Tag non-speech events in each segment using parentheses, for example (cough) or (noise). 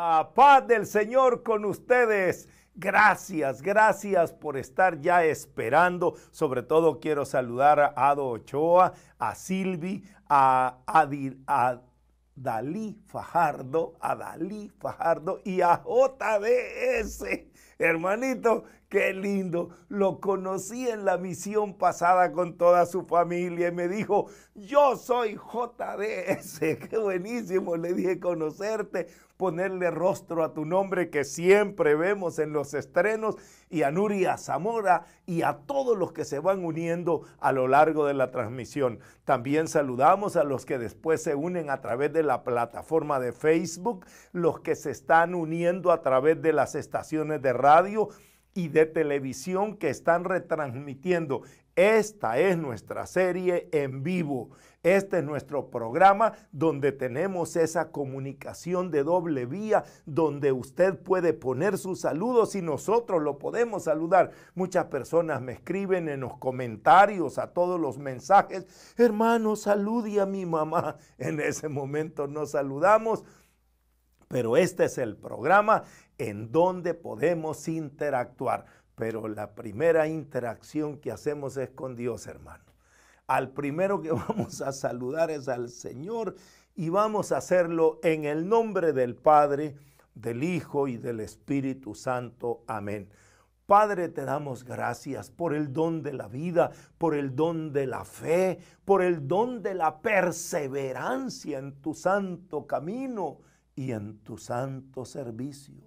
La paz del Señor con ustedes. Gracias, gracias por estar ya esperando. Sobre todo quiero saludar a Ado Ochoa, a Silvi, a, a Dalí Fajardo, a Dalí Fajardo y a JDS. Hermanito, qué lindo. Lo conocí en la misión pasada con toda su familia y me dijo, yo soy JDS. (laughs) Qué buenísimo. Le dije conocerte, ponerle rostro a tu nombre que siempre vemos en los estrenos y a Nuria Zamora y a todos los que se van uniendo a lo largo de la transmisión. También saludamos a los que después se unen a través de la plataforma de Facebook, los que se están uniendo a través de las estaciones de radio y de televisión que están retransmitiendo. Esta es nuestra serie en vivo. Este es nuestro programa donde tenemos esa comunicación de doble vía, donde usted puede poner sus saludos y nosotros lo podemos saludar. Muchas personas me escriben en los comentarios, a todos los mensajes, hermano, salude a mi mamá. (laughs) En ese momento nos saludamos pero este es el programa en donde podemos interactuar. Pero la primera interacción que hacemos es con Dios, hermano. Al primero que (laughs) vamos a saludar es al Señor y vamos a hacerlo en el nombre del Padre, del Hijo y del Espíritu Santo. Amén. Padre, te damos gracias por el don de la vida, por el don de la fe, por el don de la perseverancia en tu santo camino y en tu santo servicio.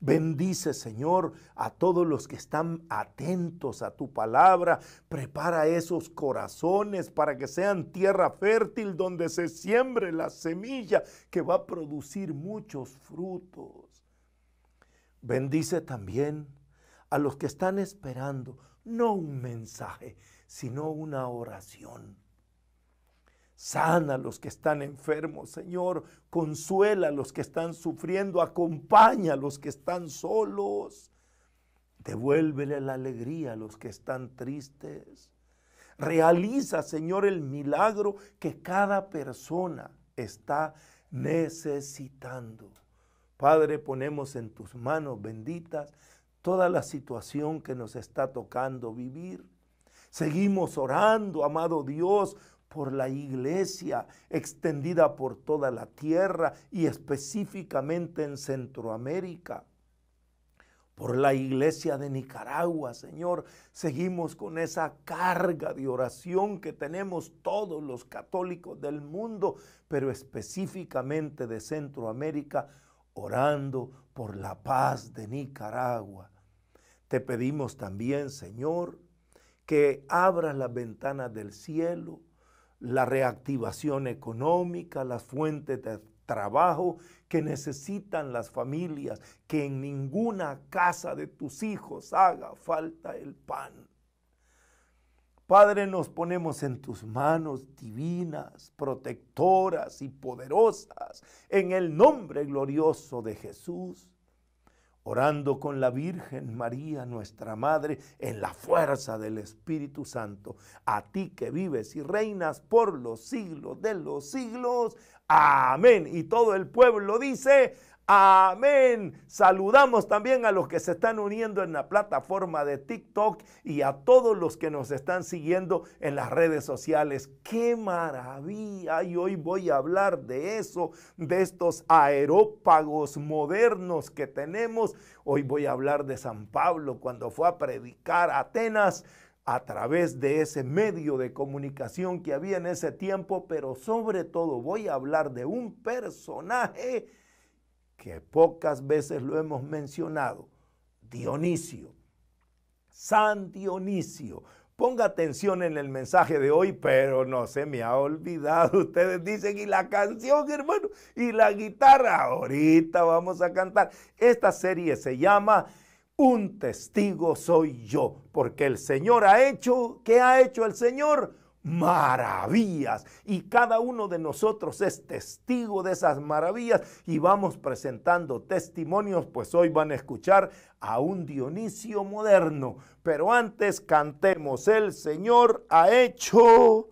Bendice, Señor, a todos los que están atentos a tu palabra. Prepara esos corazones para que sean tierra fértil donde se siembre la semilla que va a producir muchos frutos. Bendice también a los que están esperando no un mensaje, sino una oración Sana a los que están enfermos, Señor. Consuela a los que están sufriendo. Acompaña a los que están solos. Devuélvele la alegría a los que están tristes. Realiza, Señor, el milagro que cada persona está necesitando. Padre, ponemos en tus manos benditas toda la situación que nos está tocando vivir. Seguimos orando, amado Dios, por la iglesia extendida por toda la tierra y específicamente en Centroamérica. Por la iglesia de Nicaragua, Señor, seguimos con esa carga de oración que tenemos todos los católicos del mundo, pero específicamente de Centroamérica, orando por la paz de Nicaragua. Te pedimos también, Señor, que abras las ventanas del cielo la reactivación económica, las fuentes de trabajo que necesitan las familias, que en ninguna casa de tus hijos haga falta el pan. Padre, nos ponemos en tus manos divinas, protectoras y poderosas, en el nombre glorioso de Jesús orando con la Virgen María, nuestra Madre, en la fuerza del Espíritu Santo, a ti que vives y reinas por los siglos de los siglos. Amén. Y todo el pueblo dice, Amén. Saludamos también a los que se están uniendo en la plataforma de TikTok y a todos los que nos están siguiendo en las redes sociales. ¡Qué maravilla! Y hoy voy a hablar de eso, de estos aerópagos modernos que tenemos. Hoy voy a hablar de San Pablo cuando fue a predicar a Atenas a través de ese medio de comunicación que había en ese tiempo, pero sobre todo voy a hablar de un personaje que pocas veces lo hemos mencionado, Dionisio, San Dionisio. Ponga atención en el mensaje de hoy, pero no se me ha olvidado. (laughs) Ustedes dicen, y la canción, hermano, y la guitarra. Ahorita vamos a cantar. Esta serie se llama Un testigo soy yo, porque el Señor ha hecho, ¿qué ha hecho el Señor? maravillas. Y cada uno de nosotros es testigo de esas maravillas y vamos presentando testimonios, pues hoy van a escuchar a un Dionisio moderno. Pero antes cantemos, el Señor ha hecho,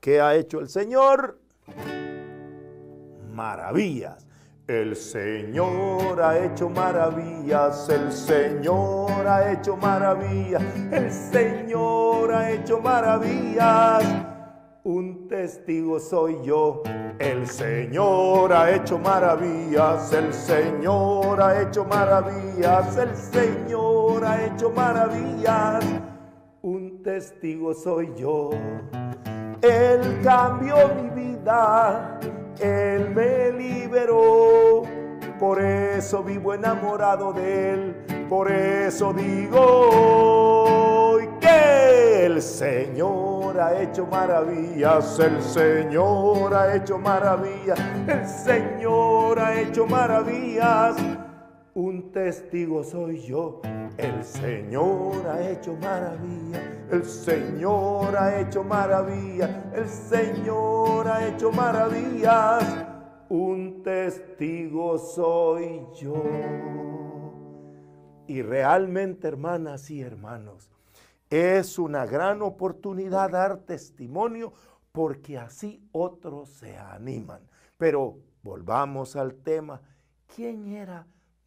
¿qué ha hecho el Señor? Maravillas. El Señor ha hecho maravillas, el Señor ha hecho maravillas, el Señor ha hecho maravillas. Un testigo soy yo, el Señor ha hecho maravillas, el Señor ha hecho maravillas, el Señor ha hecho maravillas. Un testigo soy yo, Él cambió mi vida, Él me liberó por eso vivo enamorado de Él, por eso digo hoy que el Señor ha hecho maravillas, el Señor ha hecho maravillas, el Señor ha hecho maravillas. Un testigo soy yo, el Señor ha hecho maravillas, el Señor ha hecho maravillas, el Señor ha hecho maravillas un testigo soy yo. Y realmente, hermanas y hermanos, es una gran oportunidad dar testimonio porque así otros se animan. Pero volvamos al tema. ¿Quién era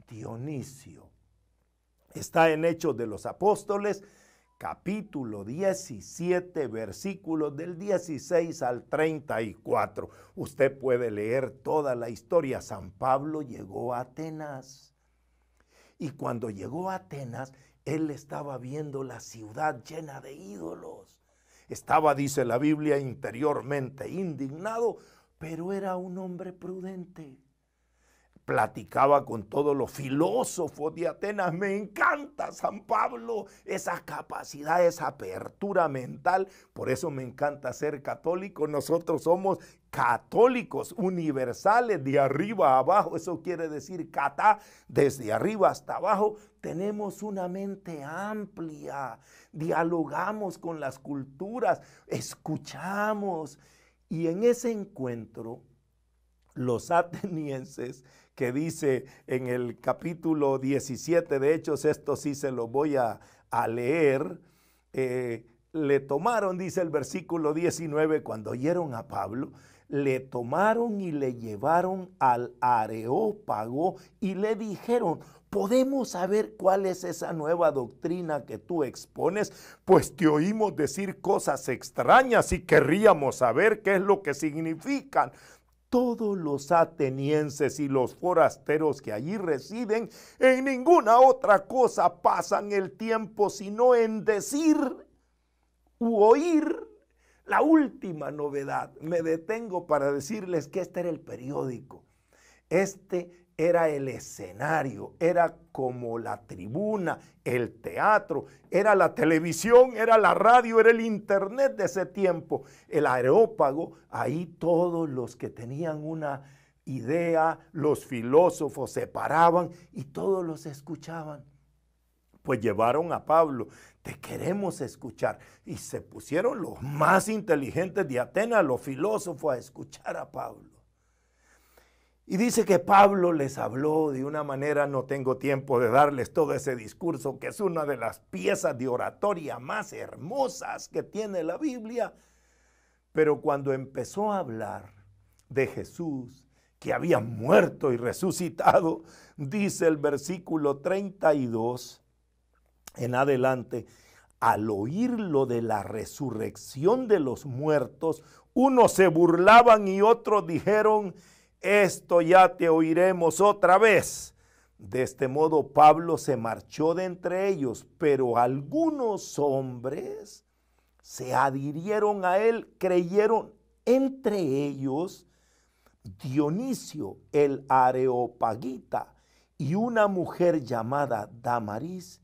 Dionisio? Está en Hechos de los Apóstoles capítulo 17, versículos del 16 al 34. Usted puede leer toda la historia. San Pablo llegó a Atenas. Y cuando llegó a Atenas, él estaba viendo la ciudad llena de ídolos. Estaba, dice la Biblia, interiormente indignado, pero era un hombre prudente platicaba con todos los filósofos de Atenas. Me encanta San Pablo, esa capacidad, esa apertura mental. Por eso me encanta ser católico. Nosotros somos católicos universales de arriba a abajo. Eso quiere decir catá, desde arriba hasta abajo. Tenemos una mente amplia, dialogamos con las culturas, escuchamos. Y en ese encuentro, los (laughs) atenienses que dice en el capítulo 17 de Hechos, esto sí se lo voy a, leer, eh, le tomaron, dice el versículo 19, cuando oyeron a Pablo, le tomaron y le llevaron al areópago y le dijeron, ¿podemos saber cuál es esa nueva doctrina que tú expones? Pues te oímos decir cosas extrañas y querríamos saber qué es lo que significan todos los atenienses y los forasteros que allí residen, en ninguna otra cosa pasan el tiempo sino en decir u oír la última novedad. Me detengo para decirles que este era el periódico. Este era el escenario, era como la tribuna, el teatro, era la televisión, era la radio, era el internet de ese tiempo, el aerópago, ahí todos los que tenían una idea, los filósofos se paraban y todos los escuchaban. Pues llevaron a Pablo, te queremos escuchar. Y se pusieron los más inteligentes de Atenas, los filósofos, a escuchar a Pablo. Y dice que Pablo les habló de una manera, no tengo tiempo de darles todo ese discurso, que es una de las piezas de oratoria más hermosas que tiene la Biblia. Pero cuando empezó a hablar de Jesús, que había muerto y resucitado, dice el versículo 32 en adelante, al oírlo de la resurrección de los muertos, unos se burlaban y otros dijeron, esto ya te oiremos otra vez. De este modo Pablo se marchó de entre ellos, pero algunos hombres se adhirieron a él, creyeron entre ellos Dionisio el Areopaguita y una mujer llamada Damaris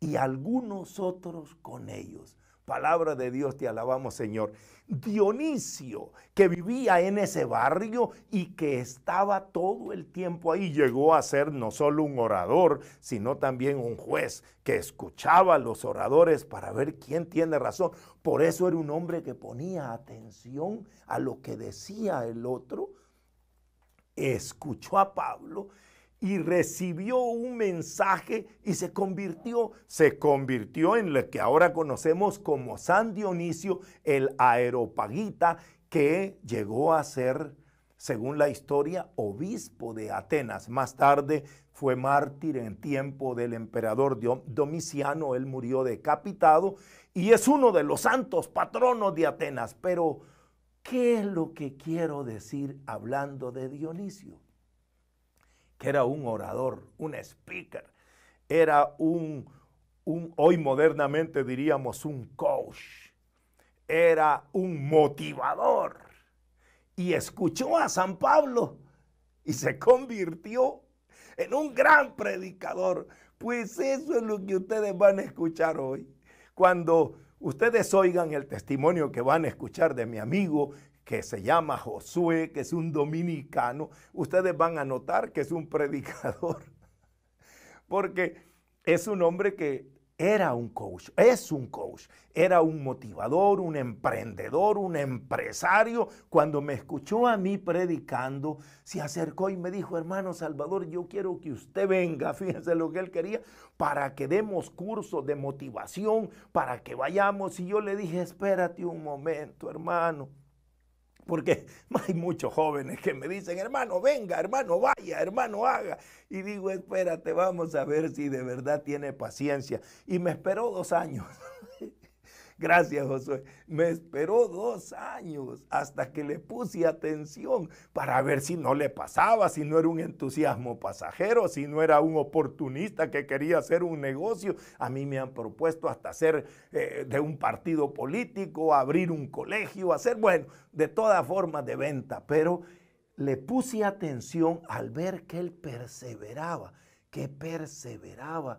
y algunos otros con ellos. Palabra de Dios, te alabamos Señor. Dionisio, que vivía en ese barrio y que estaba todo el tiempo ahí, llegó a ser no solo un orador, sino también un juez que escuchaba a los oradores para ver quién tiene razón. Por eso era un hombre que ponía atención a lo que decía el otro, escuchó a Pablo y recibió un mensaje y se convirtió, se convirtió en lo que ahora conocemos como San Dionisio, el aeropaguita, que llegó a ser, según la historia, obispo de Atenas. Más tarde fue mártir en tiempo del emperador Domiciano, él murió decapitado y es uno de los santos patronos de Atenas. Pero, ¿qué es lo que quiero decir hablando de Dionisio? que era un orador, un speaker, era un, un, hoy modernamente diríamos un coach, era un motivador. Y escuchó a San Pablo y se convirtió en un gran predicador. Pues eso es lo que ustedes van a escuchar hoy. Cuando ustedes oigan el testimonio que van a escuchar de mi amigo que se llama Josué, que es un dominicano, ustedes van a notar que es un predicador, (laughs) porque es un hombre que era un coach, es un coach, era un motivador, un emprendedor, un empresario. Cuando me escuchó a mí predicando, se acercó y me dijo, hermano Salvador, yo quiero que usted venga, (laughs) fíjense lo que él quería, para que demos cursos de motivación, para que vayamos. Y yo le dije, espérate un momento, hermano. Porque (laughs) hay muchos jóvenes que me dicen, hermano, venga, hermano, vaya, hermano, haga. Y digo, espérate, vamos a ver si de verdad tiene paciencia. Y me esperó dos años. (laughs) Gracias, Josué. Me esperó dos años hasta que le puse atención para ver si no le pasaba, si no era un entusiasmo pasajero, si no era un oportunista que quería hacer un negocio. A mí me han propuesto hasta ser eh, de un partido político, abrir un colegio, hacer, bueno, de todas formas de venta, pero le puse atención al ver que él perseveraba, que perseveraba.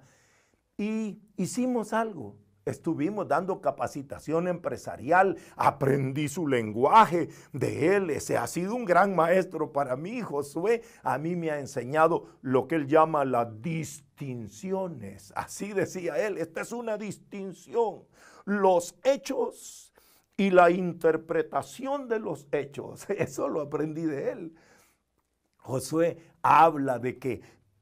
Y hicimos algo, Estuvimos dando capacitación empresarial, aprendí su lenguaje de él. Ese ha sido un gran maestro para mí, Josué. A mí me ha enseñado lo que él llama las distinciones. Así decía él, esta es una distinción. Los hechos y la interpretación de los hechos. (laughs) Eso lo aprendí de él. Josué habla de que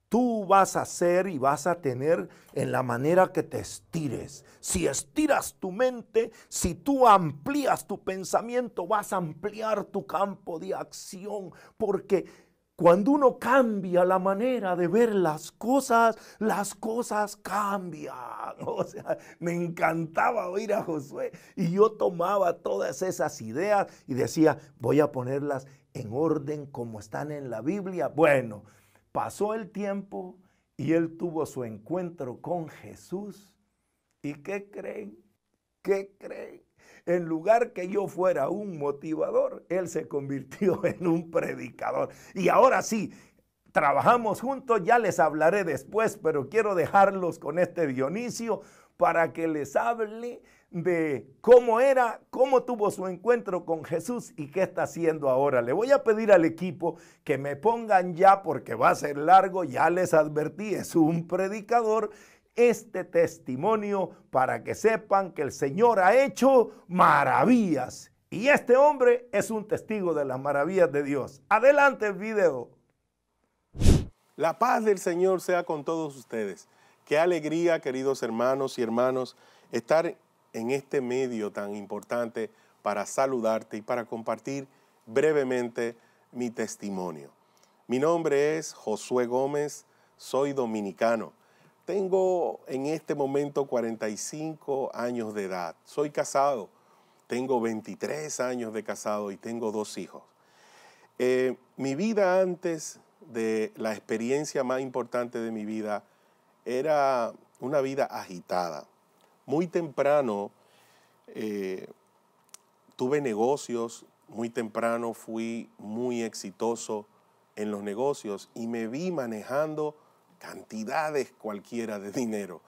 Tú vas a ser y vas a tener en la manera que te estires. Si estiras tu mente, si tú amplías tu pensamiento, vas a ampliar tu campo de acción. Porque cuando uno cambia la manera de ver las cosas, las cosas cambian. (laughs) O sea, me encantaba oír a Josué y yo tomaba todas esas ideas y decía, voy a ponerlas en orden como están en la Biblia. Bueno. Pasó el tiempo y él tuvo su encuentro con Jesús. ¿Y qué creen? ¿Qué creen? En lugar que yo fuera un motivador, él se convirtió (laughs) en un predicador. Y ahora sí, trabajamos juntos, ya les hablaré después, pero quiero dejarlos con este Dionisio para que les hable de cómo era, cómo tuvo su encuentro con Jesús y qué está haciendo ahora. Le voy a pedir al equipo que me pongan ya porque va a ser largo, ya les advertí, es un predicador este testimonio para que sepan que el Señor ha hecho maravillas. Y este hombre es un testigo de las maravillas de Dios. Adelante el video. La paz del Señor sea con todos ustedes. Qué alegría, queridos hermanos y hermanos, estar en este medio tan importante para saludarte y para compartir brevemente mi testimonio. Mi nombre es Josué Gómez, soy dominicano. Tengo en este momento 45 años de edad. Soy casado, tengo 23 años de casado y tengo dos hijos. Eh, mi vida antes de la experiencia más importante de mi vida era una vida agitada. Muy temprano eh, tuve negocios, muy temprano fui muy exitoso en los negocios y me vi manejando cantidades cualquiera de dinero.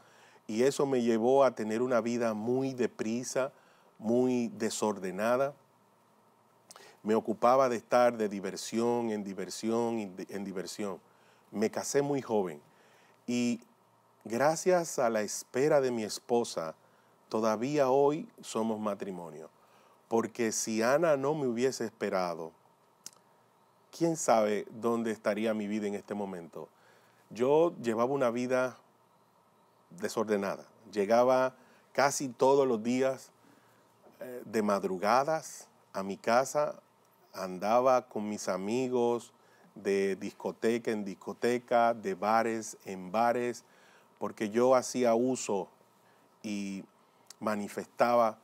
Y eso me llevó a tener una vida muy deprisa, muy desordenada. Me ocupaba de estar de diversión en diversión en diversión. Me casé muy joven y Gracias a la espera de mi esposa, todavía hoy somos matrimonio. Porque si Ana no me hubiese esperado, quién sabe dónde estaría mi vida en este momento. Yo llevaba una vida desordenada. Llegaba casi todos los días eh, de madrugadas a mi casa, andaba con mis amigos de discoteca en discoteca, de bares en bares, porque yo hacía uso y manifestaba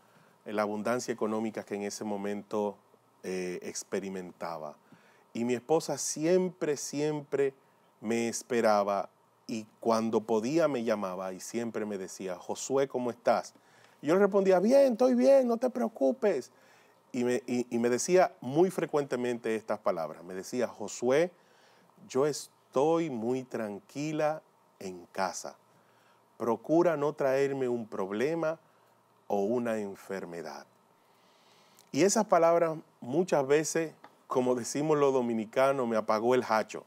la abundancia económica que en ese momento eh, experimentaba. Y mi esposa siempre, siempre me esperaba y cuando podía me llamaba y siempre me decía, Josué, ¿cómo estás? yo le respondía, bien, estoy bien, no te preocupes. y me decía muy frecuentemente estas palabras. Me decía, Josué, yo estoy muy tranquila en casa procura no traerme un problema o una enfermedad. Y esas palabras muchas veces, como decimos los dominicanos, me apagó el hacho.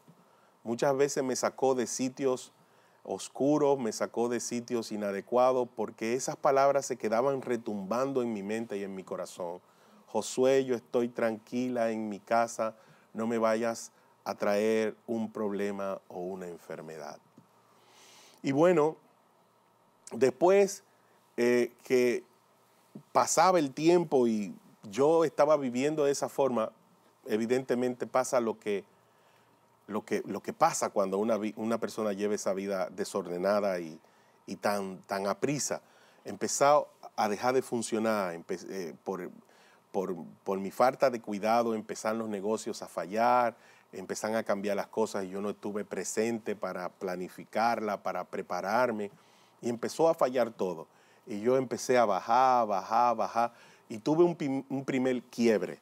Muchas veces me sacó de sitios oscuros, me sacó de sitios inadecuados, porque esas palabras se quedaban retumbando en mi mente y en mi corazón. Josué, yo estoy tranquila en mi casa, no me vayas a traer un problema o una enfermedad. Y bueno, después eh, que pasaba el tiempo y yo estaba viviendo de esa forma, evidentemente pasa lo que, lo que, pasa cuando una, persona lleva esa vida desordenada y, tan, tan a prisa. Empezó a dejar de funcionar eh, por, por, mi falta de cuidado, empezaron los negocios a fallar, empezaron a cambiar las cosas y yo no estuve presente para planificarla, para prepararme y empezó a fallar todo. Y yo empecé a bajar, bajar, bajar y tuve un, primer quiebre.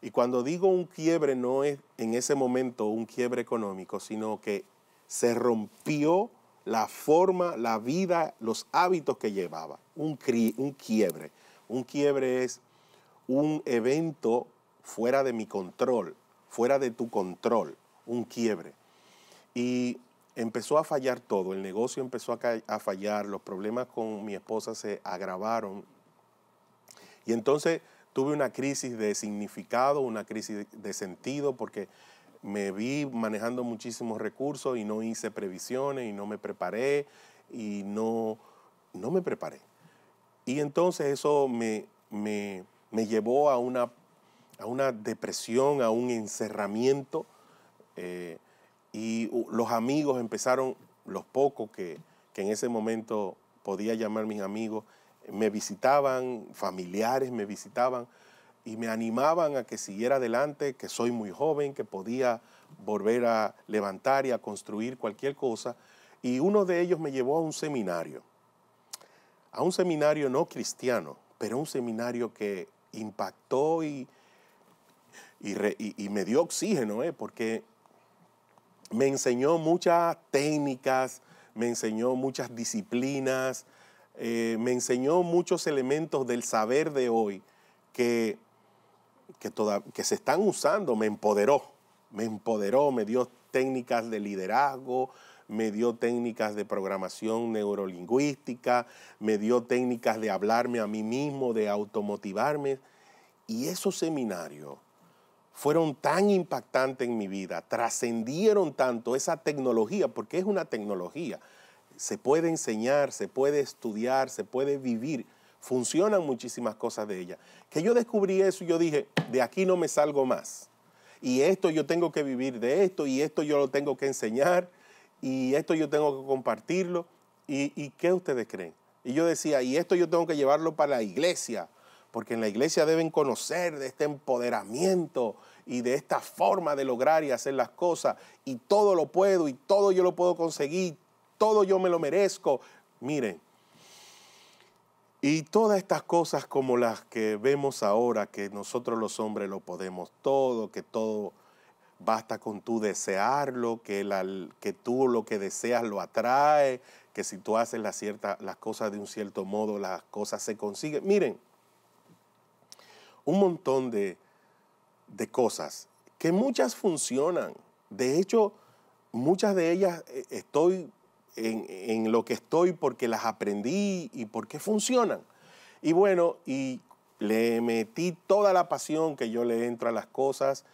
Y cuando digo un quiebre no es en ese momento un quiebre económico, sino que se rompió la forma, la vida, los hábitos que llevaba. Un, un, quiebre. Un quiebre es un evento fuera de mi control, fuera de tu control, un quiebre. Y empezó a fallar todo, el negocio empezó a, fallar, los problemas con mi esposa se agravaron. Y entonces tuve una crisis de significado, una crisis de sentido, porque me vi manejando muchísimos recursos y no hice previsiones y no me preparé y no, no me preparé. Y entonces eso me, me, llevó a una, a una depresión, a un encerramiento. Eh, y los amigos empezaron, los pocos que, en ese momento podía llamar mis amigos, me visitaban, familiares me visitaban y me animaban a que siguiera adelante, que soy muy joven, que podía volver a levantar y a construir cualquier cosa. Y uno de ellos me llevó a un seminario, a un seminario no cristiano, pero un seminario que impactó y, y, me dio oxígeno, eh, porque me enseñó muchas técnicas, me enseñó muchas disciplinas, eh, me enseñó muchos elementos del saber de hoy que, que se están usando, me empoderó, me empoderó, me dio técnicas de liderazgo, me dio técnicas de programación neurolingüística, me dio técnicas de hablarme a mí mismo, de automotivarme. Y esos seminarios fueron tan impactantes en mi vida, trascendieron tanto esa tecnología, porque es una tecnología, se puede enseñar, se puede estudiar, se puede vivir, funcionan muchísimas cosas de ella, que yo descubrí eso y yo dije, de aquí no me salgo más, y esto yo tengo que vivir de esto, y esto yo lo tengo que enseñar, y esto yo tengo que compartirlo, y, y qué ustedes creen. Y yo decía, y esto yo tengo que llevarlo para la iglesia, porque en la iglesia deben conocer de este empoderamiento y de esta forma de lograr y hacer las cosas, y todo lo puedo, y todo yo lo puedo conseguir, todo yo me lo merezco. Miren, y todas estas cosas como las que vemos ahora, que nosotros los hombres lo podemos todo, que todo basta con tú desearlo, que, que tú lo que deseas lo atrae, que si tú haces las ciertas las cosas de un cierto modo, las cosas se consiguen. Miren, un montón de, cosas que muchas funcionan. De hecho, muchas de ellas eh, estoy en, lo que estoy porque las aprendí y porque funcionan. Y bueno, y le metí toda la pasión que yo le entro a las cosas,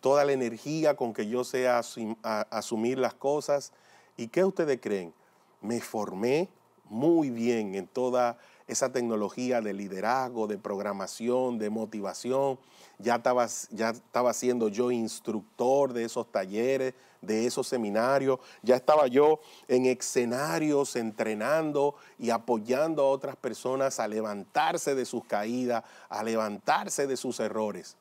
toda la energía con que yo sé asumir las cosas. ¿Y qué ustedes creen? Me formé muy bien en toda esa tecnología de liderazgo, de programación, de motivación. Ya estaba, ya estaba siendo yo instructor de esos talleres, de esos seminarios. Ya estaba yo en escenarios entrenando y apoyando a otras personas a levantarse de sus caídas, a levantarse de sus errores.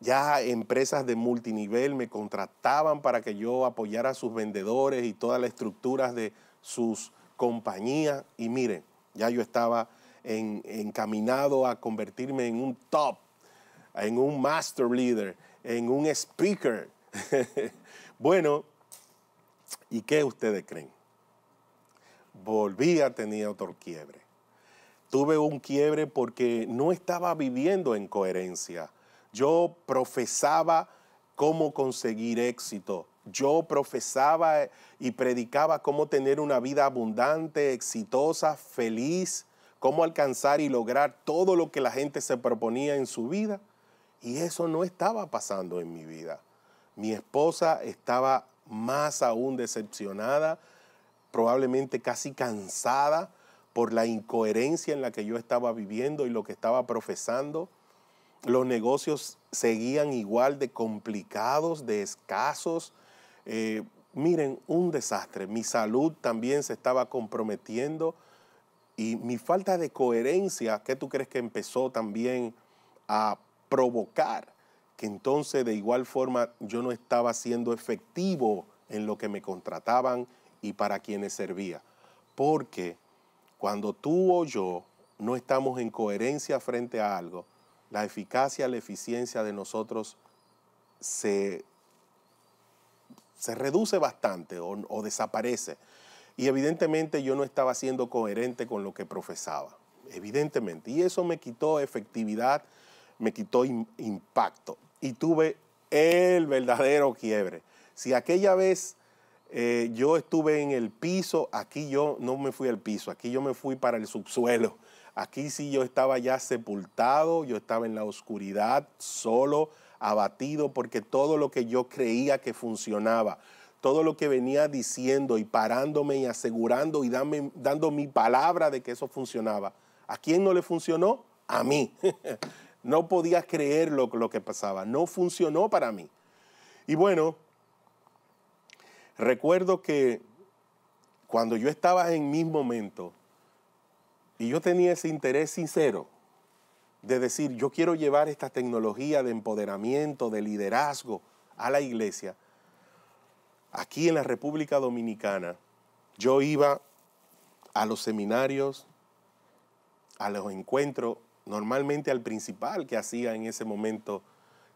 Ya empresas de multinivel me contrataban para que yo apoyara a sus vendedores y todas las estructuras de sus compañías. Y miren, ya yo estaba encaminado a convertirme en un top, en un master leader, en un speaker. (laughs) bueno, ¿y qué ustedes creen? Volví a tener otro quiebre. Tuve un quiebre porque no estaba viviendo en coherencia. Yo profesaba cómo conseguir éxito, yo profesaba y predicaba cómo tener una vida abundante, exitosa, feliz, cómo alcanzar y lograr todo lo que la gente se proponía en su vida. Y eso no estaba pasando en mi vida. Mi esposa estaba más aún decepcionada, probablemente casi cansada por la incoherencia en la que yo estaba viviendo y lo que estaba profesando. Los negocios seguían igual de complicados, de escasos, eh, miren, un desastre. Mi salud también se estaba comprometiendo y mi falta de coherencia, ¿qué tú crees que empezó también a provocar? Que entonces de igual forma yo no estaba siendo efectivo en lo que me contrataban y para quienes servía. Porque cuando tú o yo no estamos en coherencia frente a algo, la eficacia, la eficiencia de nosotros se se reduce bastante o, desaparece. Y evidentemente yo no estaba siendo coherente con lo que profesaba, evidentemente. Y eso me quitó efectividad, me quitó impacto y tuve el verdadero quiebre. Si aquella vez eh, yo estuve en el piso, aquí yo no me fui al piso, aquí yo me fui para el subsuelo. Aquí sí yo estaba ya sepultado, yo estaba en la oscuridad, solo, abatido porque todo lo que yo creía que funcionaba, todo lo que venía diciendo y parándome y asegurando y dando mi palabra de que eso funcionaba, ¿a quién no le funcionó? A mí. (laughs) no podía creer lo, lo que pasaba, no funcionó para mí. Y bueno, recuerdo que cuando yo estaba en mi momento y yo tenía ese interés sincero, de decir, yo quiero llevar esta tecnología de empoderamiento, de liderazgo a la iglesia, aquí en la República Dominicana, yo iba a los seminarios, a los encuentros, normalmente al principal que hacía en ese momento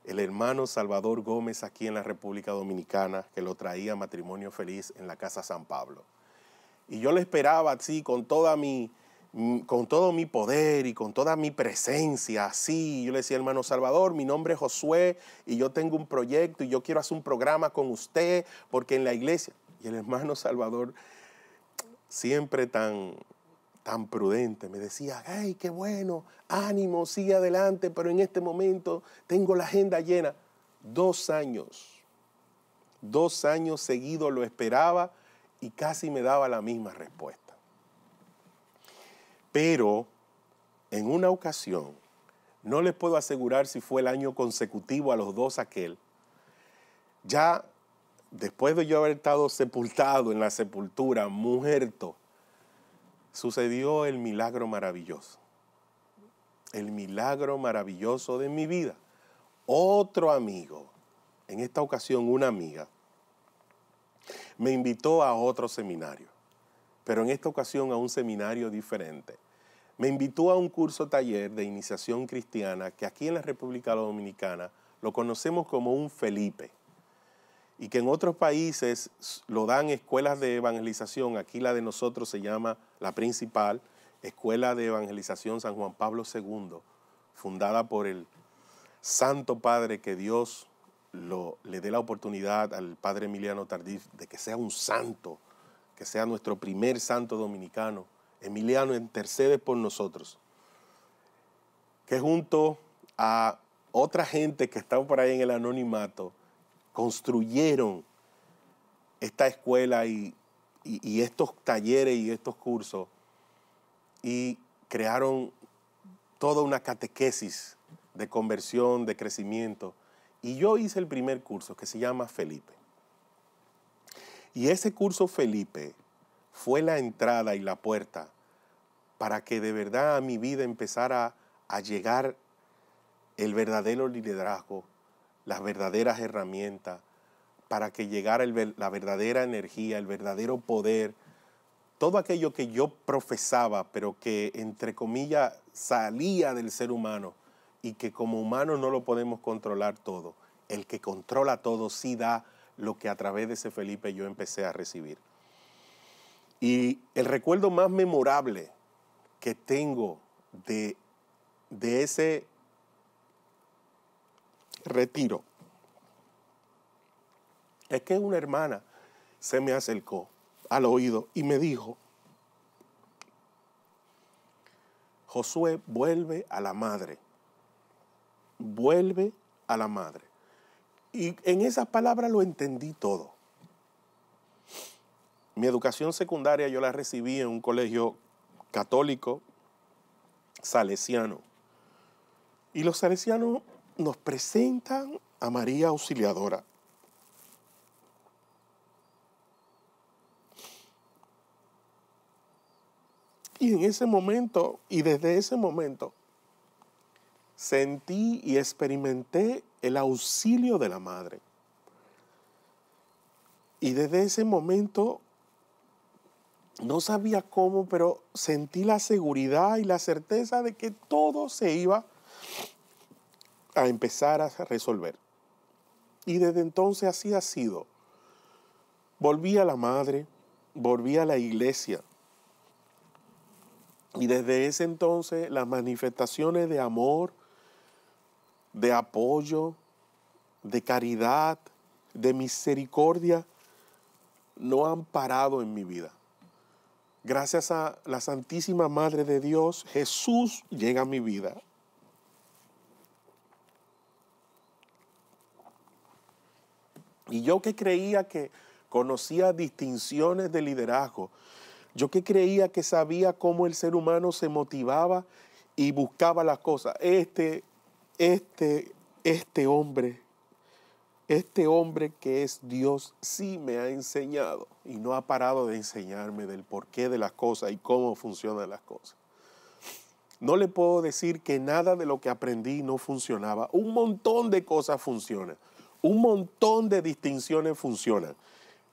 el hermano Salvador Gómez aquí en la República Dominicana, que lo traía Matrimonio Feliz en la Casa San Pablo. Y yo le esperaba así con toda mi, Mm, con todo mi poder y con toda mi presencia, así. Yo le decía, hermano Salvador, mi nombre es Josué y yo tengo un proyecto y yo quiero hacer un programa con usted porque en la iglesia. Y el hermano Salvador, siempre tan, tan prudente, me decía, ay, qué bueno, ánimo, sigue adelante, pero en este momento tengo la agenda llena. Dos años, dos años seguidos lo esperaba y casi me daba la misma respuesta. Pero en una ocasión, no les puedo asegurar si fue el año consecutivo a los dos aquel, ya después de yo haber estado sepultado en la sepultura, muerto, sucedió el milagro maravilloso. El milagro maravilloso de mi vida. Otro amigo, en esta ocasión una amiga, me invitó a otro seminario pero en esta ocasión a un seminario diferente. Me invitó a un curso taller de iniciación cristiana que aquí en la República Dominicana lo conocemos como un Felipe y que en otros países lo dan escuelas de evangelización, aquí la de nosotros se llama la principal, Escuela de Evangelización San Juan Pablo II, fundada por el Santo Padre que Dios le dé la oportunidad al Padre Emiliano Tardif de que sea un santo que sea nuestro primer santo dominicano. Emiliano intercede por nosotros. Que junto a otra gente que está por ahí en el anonimato, construyeron esta escuela y estos talleres y estos cursos y crearon toda una catequesis de conversión, de crecimiento. Y yo hice el primer curso que se llama Felipe. Y ese curso Felipe fue la entrada y la puerta para que de verdad a mi vida empezara a llegar el verdadero liderazgo, las verdaderas herramientas, para que llegara la verdadera energía, el verdadero poder, todo aquello que yo profesaba, pero que entre comillas salía del ser humano y que como humanos no lo podemos controlar todo. El que controla todo sí da lo que a través de ese Felipe yo empecé a recibir. Y el recuerdo más memorable que tengo de, de ese retiro es que una hermana se me acercó al oído y me dijo, Josué, vuelve a la madre, vuelve a la madre. Y en esas palabras lo entendí todo. Mi educación secundaria yo la recibí en un colegio católico salesiano. Y los salesianos nos presentan a María Auxiliadora. Y en ese momento, y desde ese momento, sentí y experimenté el auxilio de la madre. Y desde ese momento no sabía cómo, pero sentí la seguridad y la certeza de que todo se iba a empezar a resolver. Y desde entonces así ha sido. Volví a la madre, volví a la iglesia. Y desde ese entonces las manifestaciones de amor, de apoyo, de caridad, de misericordia, no han parado en mi vida. Gracias a la Santísima Madre de Dios, Jesús llega a mi vida. Y yo que creía que conocía distinciones de liderazgo, yo que creía que sabía cómo el ser humano se motivaba y buscaba las cosas, este este, este hombre, este hombre que es Dios, sí me ha enseñado y no ha parado de enseñarme del porqué de las cosas y cómo funcionan las cosas. No le puedo decir que nada de lo que aprendí no funcionaba. Un montón de cosas funcionan. Un montón de distinciones funcionan.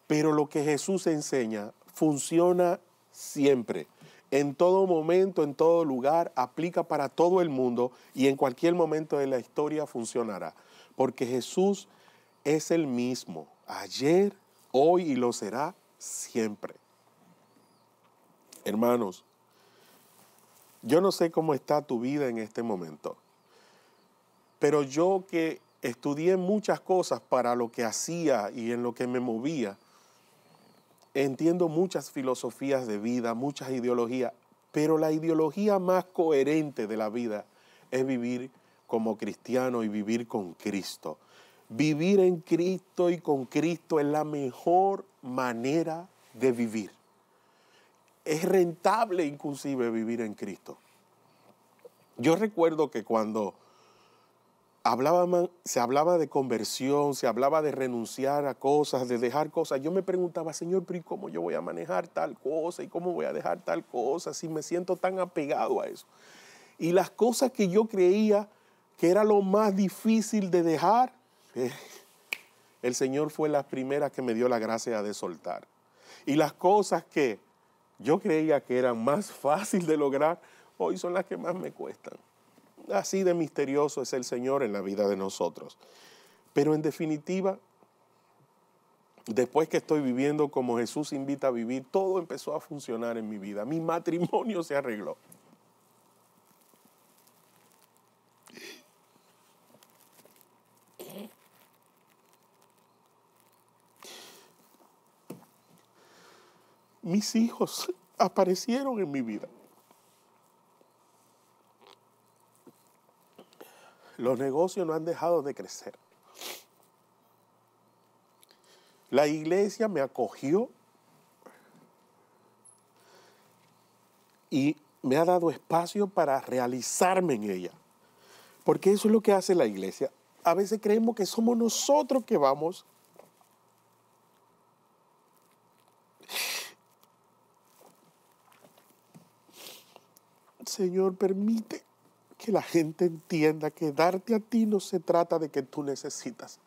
Pero lo que Jesús enseña funciona siempre en todo momento, en todo lugar, aplica para todo el mundo y en cualquier momento de la historia funcionará. Porque Jesús es el mismo, ayer, hoy y lo será siempre. Hermanos, yo no sé cómo está tu vida en este momento, pero yo que estudié muchas cosas para lo que hacía y en lo que me movía, entiendo muchas filosofías de vida, muchas ideologías, pero la ideología más coherente de la vida es vivir como cristiano y vivir con Cristo. Vivir en Cristo y con Cristo es la mejor manera de vivir. Es rentable inclusive vivir en Cristo. Yo recuerdo que cuando se hablaba de conversión, se hablaba de renunciar a cosas, de dejar cosas. Yo me preguntaba, Señor, pero ¿y cómo yo voy a manejar tal cosa? ¿Y cómo voy a dejar tal cosa si me siento tan apegado a eso? Y las cosas que yo creía que era lo más difícil de dejar, eh, el Señor fue la primera que me dio la gracia de soltar. Y las cosas que yo creía que eran más (laughs) fácil de lograr, hoy son las que más me cuestan. Así de misterioso es el Señor en la vida de nosotros. Pero en definitiva, después que estoy viviendo como Jesús invita a vivir, todo empezó a funcionar en mi vida. Mi matrimonio se arregló. Mis hijos (laughs) aparecieron en mi vida. Los negocios no han dejado de crecer. La iglesia me acogió y me ha dado espacio para realizarme en ella. Porque eso es lo que hace la iglesia. A veces creemos que somos nosotros que vamos Señor, permite que la gente entienda que darte a ti no se trata de que tú necesitas.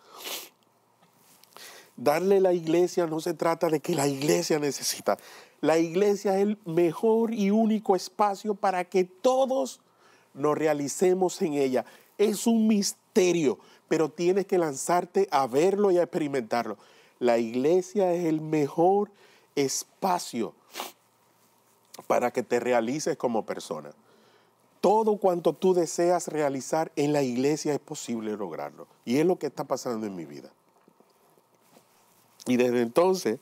Darle la iglesia no se trata de que la iglesia necesita. La iglesia es el mejor y único espacio para que todos nos realicemos en ella. Es un misterio, pero tienes que lanzarte a verlo y a experimentarlo. La iglesia es el mejor espacio para que te realices como persona todo cuanto tú deseas realizar en la iglesia es posible lograrlo. Y es lo que está pasando en mi vida. Y desde entonces,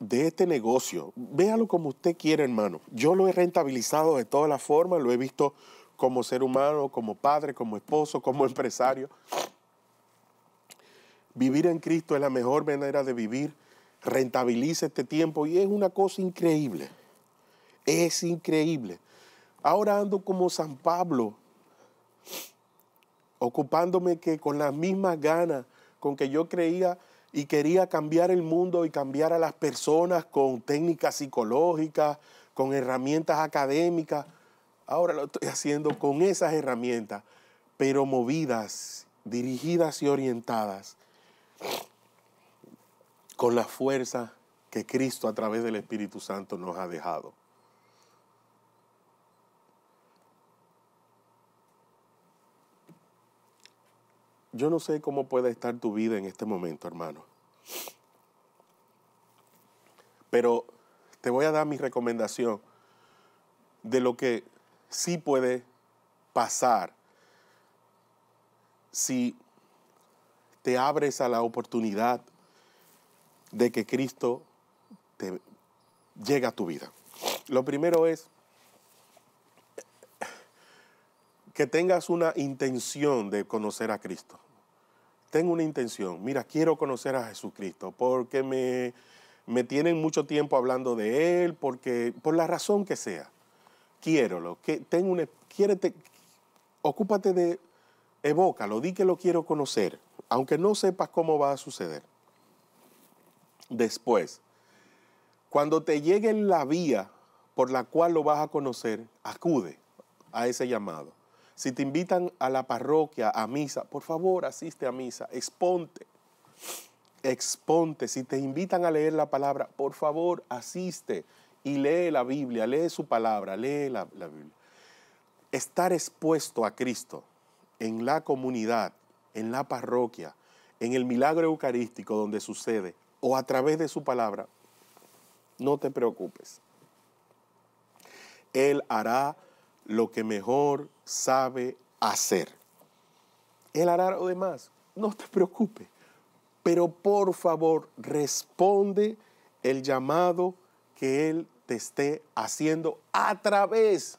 de este negocio, véalo como usted quiera, hermano. Yo lo he rentabilizado de todas las formas, lo he visto como ser humano, como padre, como esposo, como (laughs) empresario. Vivir en Cristo es la mejor manera de vivir. Rentabiliza este tiempo y es una cosa increíble. Es increíble. Ahora ando como San Pablo, ocupándome que con las mismas ganas con que yo creía y quería cambiar el mundo y cambiar a las personas con técnicas psicológicas, con herramientas académicas. Ahora lo estoy haciendo con esas herramientas, pero movidas, dirigidas y orientadas con la fuerza que Cristo a través del Espíritu Santo nos ha dejado. Yo no sé cómo puede estar tu vida en este momento, hermano. Pero te voy a dar mi recomendación de lo que sí puede pasar si te abres a la oportunidad de que Cristo te llegue a tu vida. Lo primero es que tengas una intención de conocer a Cristo tengo una intención, mira, quiero conocer a Jesucristo porque me, me tienen mucho tiempo hablando de Él, porque por la razón que sea, quiero lo que tengo una, te ocúpate de, evócalo, di que lo quiero conocer, aunque no sepas cómo va a suceder. Después, cuando te llegue la vía por la cual lo vas a conocer, acude a ese llamado. Si te invitan a la parroquia, a misa, por favor asiste a misa, exponte, exponte. Si te invitan a leer la palabra, por favor asiste y lee la Biblia, lee su palabra, lee la, Biblia. Estar expuesto a Cristo en la comunidad, en la parroquia, en el milagro eucarístico donde sucede o a través de su palabra, no te preocupes. Él hará lo que mejor sabe hacer. Él hará lo demás, no te preocupes, pero por favor responde el llamado que Él te esté haciendo a través,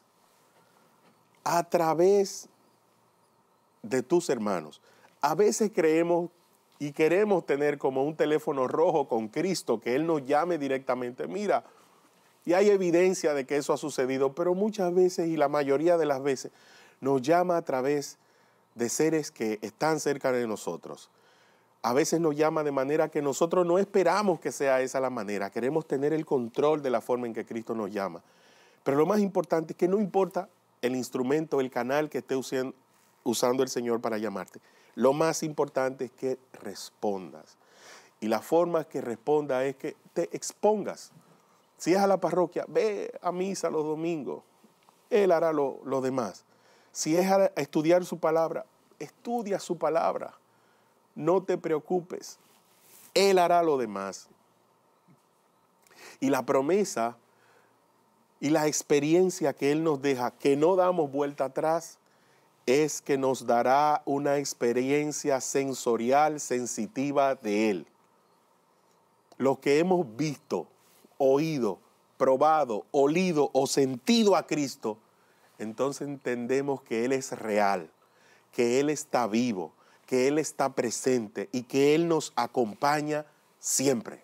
a través de tus hermanos. A veces creemos y queremos tener como un teléfono rojo con Cristo, que Él nos llame directamente, mira, y hay evidencia de que eso ha sucedido, pero muchas veces y la mayoría de las veces nos llama a través de seres que están cerca de nosotros. A veces nos llama de manera que nosotros no esperamos que sea esa la manera. Queremos tener el control de la forma en que Cristo nos llama. Pero lo más importante es que no importa el instrumento, el canal que esté usando el Señor para llamarte. Lo más importante es que respondas. Y la forma que responda es que te expongas si es a la parroquia, ve a misa los domingos. Él hará lo, demás. Si es a estudiar su palabra, estudia su palabra. No te preocupes. Él hará lo demás. Y la promesa y la experiencia que Él nos deja, que no damos vuelta atrás, es que nos dará una experiencia sensorial, sensitiva de Él. Lo que hemos visto, oído, probado, olido o sentido a Cristo, entonces entendemos que Él es real, que Él está vivo, que Él está presente y que Él nos acompaña siempre.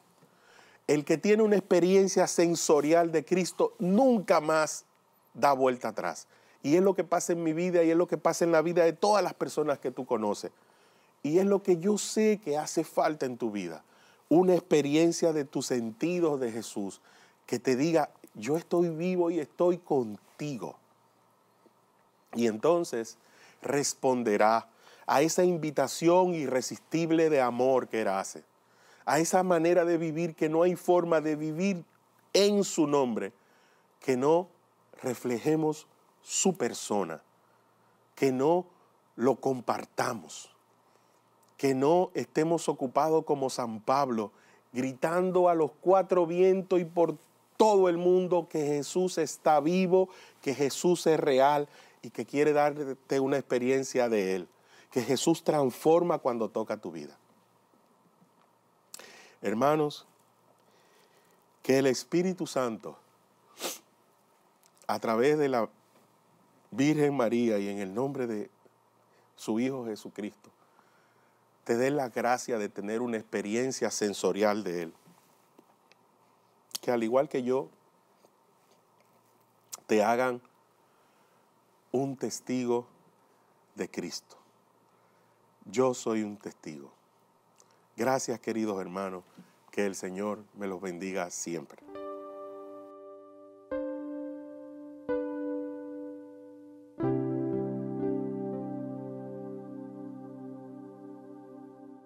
El que tiene una experiencia sensorial de Cristo nunca más da vuelta atrás. Y es lo que pasa en mi vida y es lo que pasa en la vida de todas las personas que tú conoces. Y es lo que yo sé que hace falta en tu vida una experiencia de tus sentidos de Jesús que te diga, yo estoy vivo y estoy contigo. Y entonces responderá a esa invitación irresistible de amor que él hace, a esa manera de vivir que no hay forma de vivir en su nombre, que no reflejemos su persona, que no lo compartamos que no estemos ocupados como San Pablo, gritando a los cuatro vientos y por todo el mundo que Jesús está vivo, que Jesús es real y que quiere darte una experiencia de Él, que Jesús transforma cuando toca tu vida. Hermanos, que el Espíritu Santo, a través de la Virgen María y en el nombre de su Hijo Jesucristo, te dé la gracia de tener una experiencia sensorial de Él. Que al igual que yo, te hagan un testigo de Cristo. Yo soy un testigo. Gracias queridos hermanos, que el Señor me los bendiga siempre.